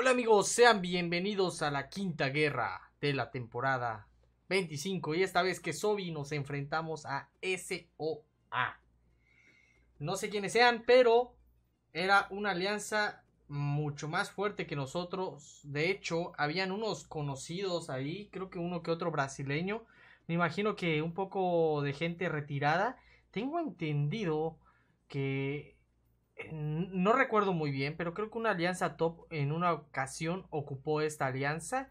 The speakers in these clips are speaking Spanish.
Hola amigos, sean bienvenidos a la quinta guerra de la temporada 25 y esta vez que Sobi nos enfrentamos a SOA. No sé quiénes sean, pero era una alianza mucho más fuerte que nosotros. De hecho, habían unos conocidos ahí, creo que uno que otro brasileño. Me imagino que un poco de gente retirada. Tengo entendido que no recuerdo muy bien, pero creo que una alianza top en una ocasión ocupó esta alianza.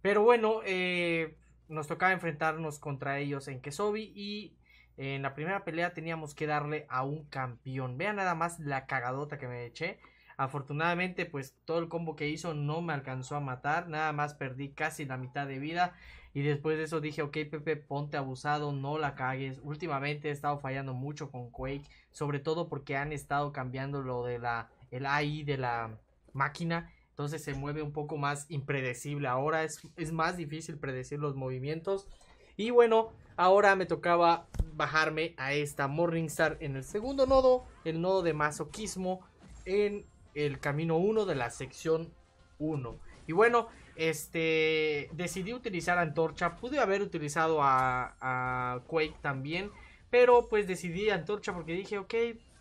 Pero bueno, eh, nos tocaba enfrentarnos contra ellos en Kesobi y eh, en la primera pelea teníamos que darle a un campeón. Vean nada más la cagadota que me eché. Afortunadamente, pues todo el combo que hizo no me alcanzó a matar, nada más perdí casi la mitad de vida. Y después de eso dije, ok Pepe, ponte abusado, no la cagues. Últimamente he estado fallando mucho con Quake, sobre todo porque han estado cambiando lo de la, el AI de la máquina. Entonces se mueve un poco más impredecible. Ahora es, es más difícil predecir los movimientos. Y bueno, ahora me tocaba bajarme a esta Morningstar en el segundo nodo, el nodo de masoquismo en el camino 1 de la sección 1. Y bueno, este decidí utilizar Antorcha. Pude haber utilizado a, Quake también. Pero pues decidí Antorcha porque dije, ok,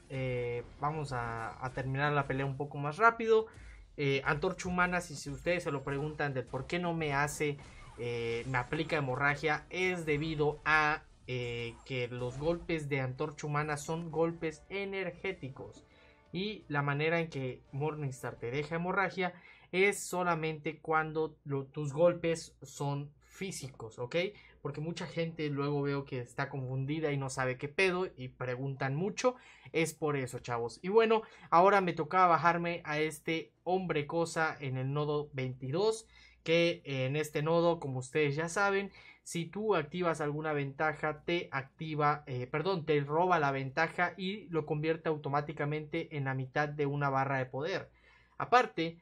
eh, vamos a, terminar la pelea un poco más rápido. Eh, antorcha humana, si, ustedes se lo preguntan del por qué no me hace, eh, me aplica hemorragia, es debido a que los golpes de Antorcha humana son golpes energéticos. Y la manera en que Morningstar te deja hemorragia es solamente cuando tus golpes son físicos, ¿ok? Porque mucha gente luego veo que está confundida y no sabe qué pedo y preguntan mucho. Es por eso, chavos. Y bueno, ahora me tocaba bajarme a este hombre cosa en el nodo 22. Que en este nodo, como ustedes ya saben, si tú activas alguna ventaja, te activa, eh, perdón, te roba la ventaja y lo convierte automáticamente en la mitad de una barra de poder. Aparte,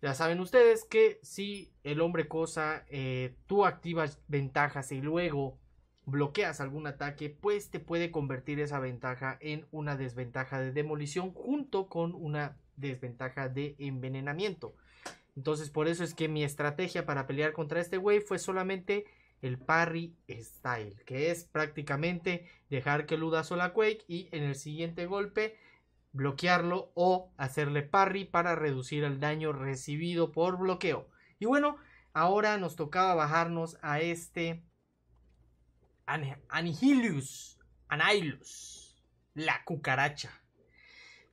ya saben ustedes que si el hombre cosa, eh, tú activas ventajas y luego bloqueas algún ataque, pues te puede convertir esa ventaja en una desventaja de demolición junto con una desventaja de envenenamiento. Entonces por eso es que mi estrategia para pelear contra este güey fue solamente el parry style, que es prácticamente dejar que luda sola Quake y en el siguiente golpe bloquearlo o hacerle parry para reducir el daño recibido por bloqueo. Y bueno, ahora nos tocaba bajarnos a este An Anihilus, Anailus, la cucaracha.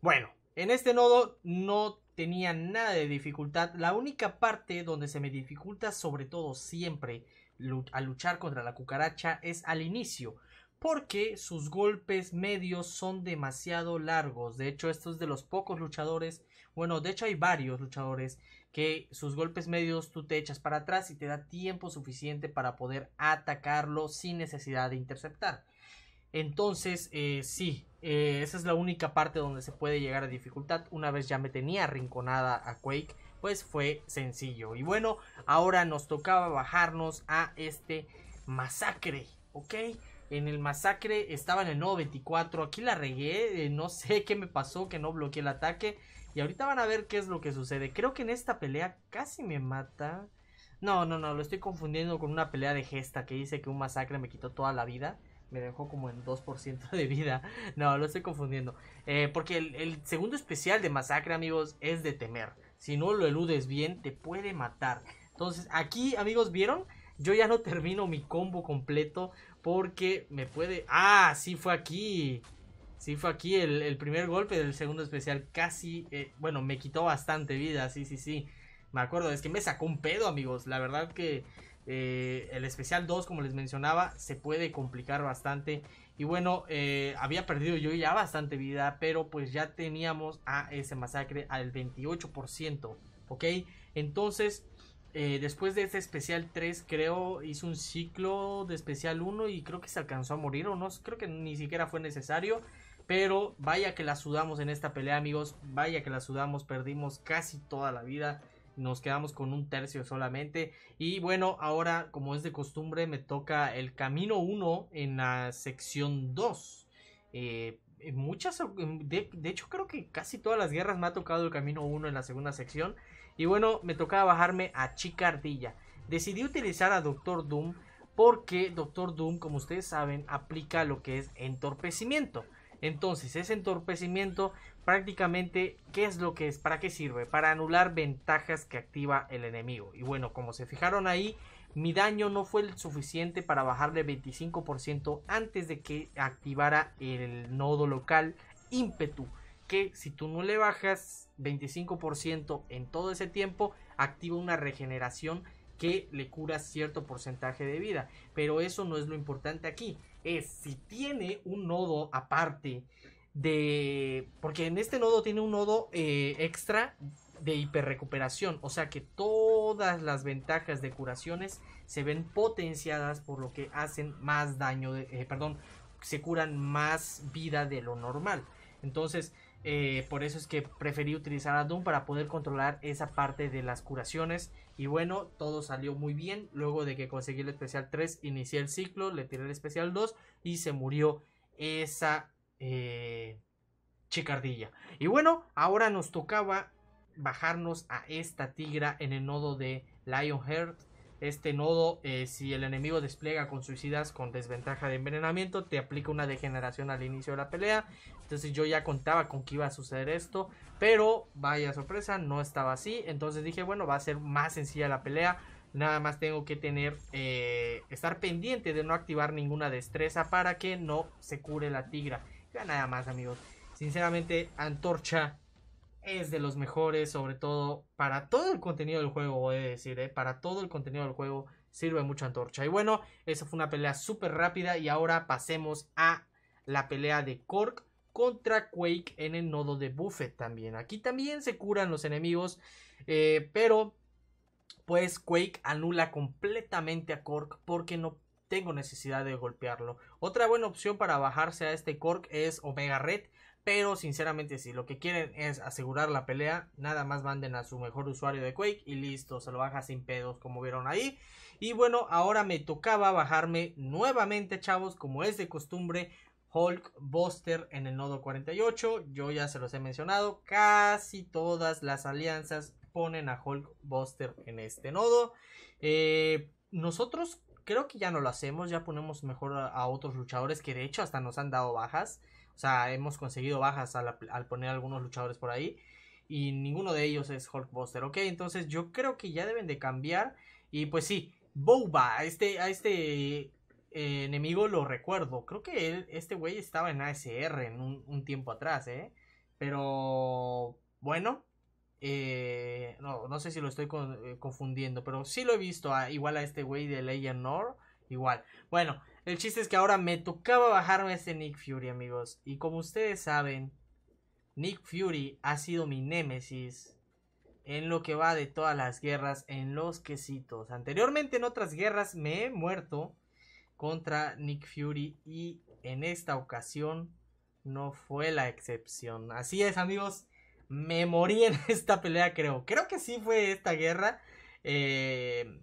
Bueno, en este nodo no tenía nada de dificultad. La única parte donde se me dificulta sobre todo siempre a luchar contra la cucaracha es al inicio, porque sus golpes medios son demasiado largos. De hecho, esto es de los pocos luchadores, bueno, de hecho hay varios luchadores que sus golpes medios tú te echas para atrás y te da tiempo suficiente para poder atacarlo sin necesidad de interceptar. Entonces, eh, sí, eh, esa es la única parte donde se puede llegar a dificultad. Una vez ya me tenía rinconada a Quake, pues fue sencillo. Y bueno, ahora nos tocaba bajarnos a este masacre, ¿ok? En el masacre estaba en el 24, aquí la regué, eh, no sé qué me pasó, que no bloqueé el ataque. Y ahorita van a ver qué es lo que sucede. Creo que en esta pelea casi me mata. No, no, no, lo estoy confundiendo con una pelea de gesta que dice que un masacre me quitó toda la vida me dejó como en 2% de vida. No, lo estoy confundiendo. Eh, porque el, segundo especial de Masacre, amigos, es de temer si no lo eludes bien, te puede matar. Entonces, aquí, amigos, ¿vieron? Yo ya no termino mi combo completo porque me puede... ¡Ah! Sí fue aquí. Sí fue aquí el, primer golpe del segundo especial. Casi... Eh, bueno, me quitó bastante vida. Sí, sí, sí. Me acuerdo. Es que me sacó un pedo, amigos. La verdad que... Eh, el especial 2, como les mencionaba, se puede complicar bastante. Y bueno, eh, había perdido yo ya bastante vida, pero pues ya teníamos a ese masacre al 28%, ¿ok? Entonces, eh, después de ese especial 3, creo, hizo un ciclo de especial 1 y creo que se alcanzó a morir, o no, creo que ni siquiera fue necesario. Pero vaya que la sudamos en esta pelea, amigos. Vaya que la sudamos, perdimos casi toda la vida nos quedamos con un tercio solamente. Y bueno, ahora como es de costumbre me toca el camino 1 en la sección 2. Eh, muchas, de, de, hecho creo que casi todas las guerras me ha tocado el camino 1 en la segunda sección. Y bueno, me tocaba bajarme a Chica Ardilla. Decidí utilizar a Doctor Doom porque Doctor Doom, como ustedes saben, aplica lo que es entorpecimiento. Entonces, ese entorpecimiento prácticamente, ¿qué es lo que es? ¿Para qué sirve? Para anular ventajas que activa el enemigo. Y bueno, como se fijaron ahí, mi daño no fue el suficiente para bajarle 25% antes de que activara el nodo local ímpetu. Que si tú no le bajas 25% en todo ese tiempo, activa una regeneración que le cura cierto porcentaje de vida. Pero eso no es lo importante aquí es si tiene un nodo aparte de... Porque en este nodo tiene un nodo eh, extra de hiperrecuperación, o sea que todas las ventajas de curaciones se ven potenciadas por lo que hacen más daño, de, eh, perdón, se curan más vida de lo normal. Entonces, eh, por eso es que preferí utilizar a Doom para poder controlar esa parte de las curaciones. Y bueno, todo salió muy bien. Luego de que conseguí el especial 3, inicié el ciclo, le tiré el especial 2 y se murió esa eh, chicardilla. Y bueno, ahora nos tocaba bajarnos a esta tigra en el nodo de Lionheart este nodo, eh, si el enemigo despliega con suicidas con desventaja de envenenamiento, te aplica una degeneración al inicio de la pelea. Entonces yo ya contaba con que iba a suceder esto, pero vaya sorpresa, no estaba así. Entonces dije, bueno, va a ser más sencilla la pelea. Nada más tengo que tener, eh, estar pendiente de no activar ninguna destreza para que no se cure la tigra. Ya nada más amigos. Sinceramente, Antorcha es de los mejores, sobre todo para todo el contenido del juego, voy a decir, ¿eh? para todo el contenido del juego sirve mucha antorcha. Y bueno, esa fue una pelea súper rápida y ahora pasemos a la pelea de Cork contra Quake en el nodo de Buffet también. Aquí también se curan los enemigos, eh, pero pues Quake anula completamente a Cork porque no tengo necesidad de golpearlo. Otra buena opción para bajarse a este Cork es Omega Red pero sinceramente, si lo que quieren es asegurar la pelea, nada más manden a su mejor usuario de Quake y listo, se lo baja sin pedos, como vieron ahí. Y bueno, ahora me tocaba bajarme nuevamente, chavos, como es de costumbre, Hulk Buster en el nodo 48. Yo ya se los he mencionado, casi todas las alianzas ponen a Hulk Buster en este nodo. Eh, nosotros creo que ya no lo hacemos, ya ponemos mejor a otros luchadores que de hecho hasta nos han dado bajas. O sea, hemos conseguido bajas al, al poner algunos luchadores por ahí. Y ninguno de ellos es Hulkbuster. Ok, entonces yo creo que ya deben de cambiar. Y pues sí, Boba, a este, a este eh, enemigo lo recuerdo. Creo que él, este güey estaba en ASR en un, tiempo atrás, ¿eh? Pero bueno, eh, no, sé si lo estoy eh, confundiendo, pero sí lo he visto igual a este güey de Legend Nor. Igual. Bueno, el chiste es que ahora me tocaba bajarme a este Nick Fury, amigos. Y como ustedes saben, Nick Fury ha sido mi némesis en lo que va de todas las guerras en los quesitos. Anteriormente en otras guerras me he muerto contra Nick Fury y en esta ocasión no fue la excepción. Así es, amigos, me morí en esta pelea, creo. Creo que sí fue esta guerra. Eh,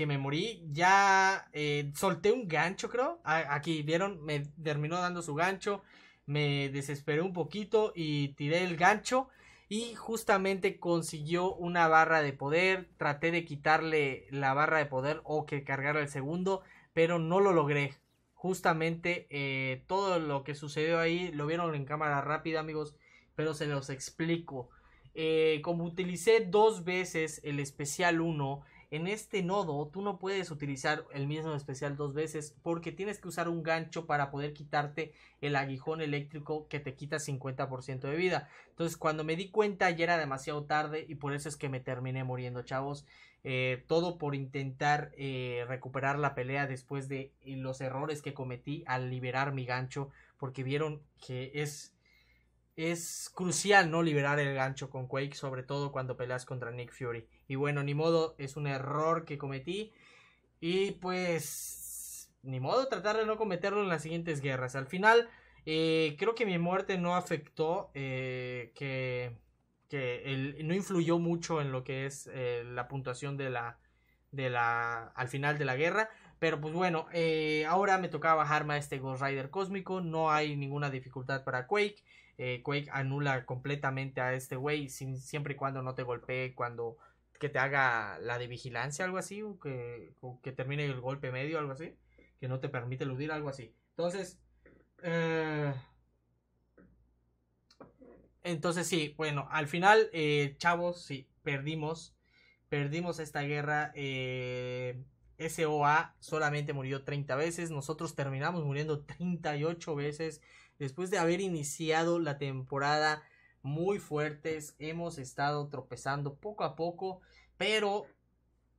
que me morí, ya eh, solté un gancho, creo. aquí, vieron, me terminó dando su gancho. Me desesperé un poquito y tiré el gancho. Y justamente consiguió una barra de poder. Traté de quitarle la barra de poder o que cargara el segundo, pero no lo logré. Justamente eh, todo lo que sucedió ahí lo vieron en cámara rápida, amigos, pero se los explico. Eh, como utilicé dos veces el especial 1, en este nodo tú no puedes utilizar el mismo especial dos veces porque tienes que usar un gancho para poder quitarte el aguijón eléctrico que te quita 50% de vida. Entonces cuando me di cuenta ya era demasiado tarde y por eso es que me terminé muriendo, chavos. Eh, todo por intentar eh, recuperar la pelea después de eh, los errores que cometí al liberar mi gancho porque vieron que es es crucial no liberar el gancho con Quake, sobre todo cuando peleas contra Nick Fury. Y bueno, ni modo, es un error que cometí. Y pues, ni modo, tratar de no cometerlo en las siguientes guerras. Al final, eh, creo que mi muerte no afectó, eh, que, no influyó mucho en lo que es eh, la puntuación de la, de la, al final de la guerra. Pero pues bueno, ahora me tocaba bajarme a este Ghost Rider cósmico, no hay ninguna dificultad para Quake. Eh, Quake anula completamente a este güey siempre y cuando no te golpee, cuando que te haga la de vigilancia, algo así, o que, que termine el golpe medio, algo así, que no te permite eludir, algo así. Entonces, eh, entonces sí, bueno, al final, eh, chavos, sí, perdimos, perdimos esta guerra. SOA solamente murió 30 veces, nosotros terminamos muriendo 38 veces, Después de haber iniciado la temporada muy fuertes, hemos estado tropezando poco a poco, pero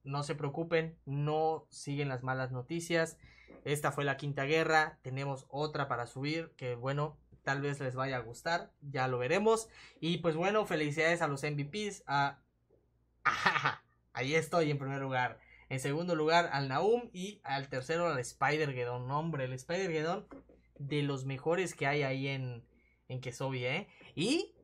no se preocupen, no siguen las malas noticias. Esta fue la quinta guerra, tenemos otra para subir, que bueno, tal vez les vaya a gustar, ya lo veremos. Y pues bueno, felicidades a los MVPs, a... ahí estoy en primer lugar. En segundo lugar al Naum y al tercero al spider gedón Hombre, el spider gedón de los mejores que hay ahí en, en ¿eh? Y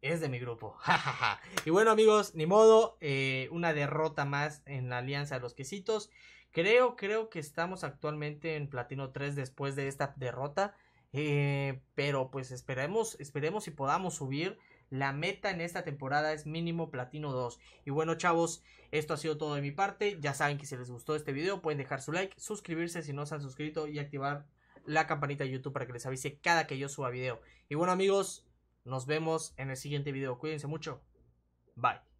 es de mi grupo. y bueno, amigos, ni modo. Eh, una derrota más en la Alianza de los Quesitos. Creo, creo que estamos actualmente en Platino 3 después de esta derrota. Eh, pero pues esperemos, esperemos si podamos subir. La meta en esta temporada es mínimo platino 2. Y bueno, chavos, esto ha sido todo de mi parte. Ya saben que si les gustó este video pueden dejar su like, suscribirse si no se han suscrito y activar la campanita de YouTube para que les avise cada que yo suba video. Y bueno amigos, nos vemos en el siguiente video. Cuídense mucho. Bye.